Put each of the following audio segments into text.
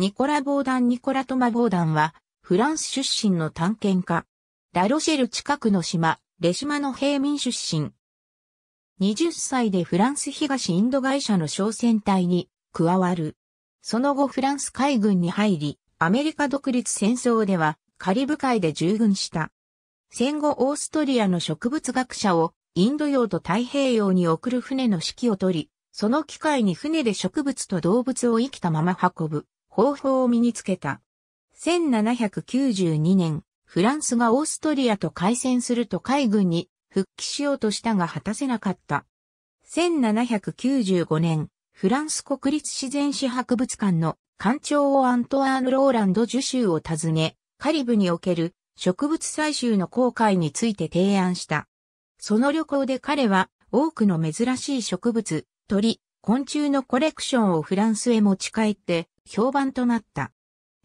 ニコラ・ボーダン・ニコラ・トマ・ボーダンは、フランス出身の探検家。ラロシェル近くの島、レシマの平民出身。20歳でフランス東インド会社の商船隊に加わる。その後フランス海軍に入り、アメリカ独立戦争ではカリブ海で従軍した。戦後オーストリアの植物学者をインド洋と太平洋に送る船の指揮を取り、その機会に船で植物と動物を生きたまま運ぶ方法を身につけた。1792年、フランスがオーストリアと開戦すると海軍に復帰しようとしたが果たせなかった。1795年、フランス国立自然史博物館の館長をアントワーヌ・ローランド・受賞を訪ね、カリブにおける植物採集の航海について提案した。その旅行で彼は多くの珍しい植物、鳥、昆虫のコレクションをフランスへ持ち帰って評判となった。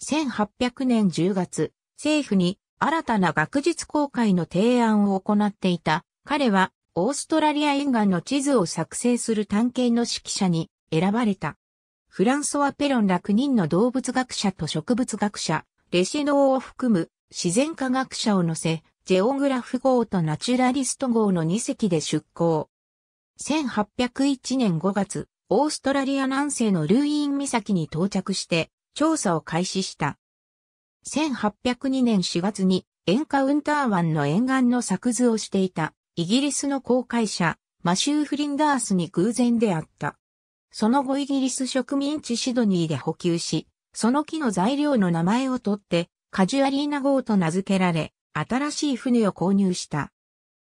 1800年10月、政府に新たな学術公開の提案を行っていた。彼はオーストラリア沿岸の地図を作成する探検の指揮者に選ばれた。フランソワ・ペロンら9人の動物学者と植物学者、レシノーを含む自然科学者を乗せ、ジェオグラフ号とナチュラリスト号の2隻で出港。1801年5月、オーストラリア南西のルーイーン岬に到着して調査を開始した。1802年4月にエンカウンター湾の沿岸の作図をしていたイギリスの航海者マシュー・フリンダースに偶然出会った。その後イギリス植民地シドニーで補給し、その木の材料の名前を取ってカジュアリーナ号と名付けられ、新しい船を購入した。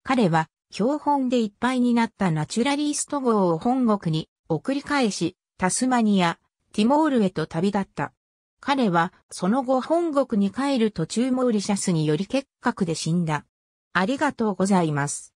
彼は標本でいっぱいになったナチュラリスト号を本国にを繰り返し、タスマニア、ティモールへと旅立った。彼は、その後本国に帰る途中モーリシャスにより結核で死んだ。ありがとうございます。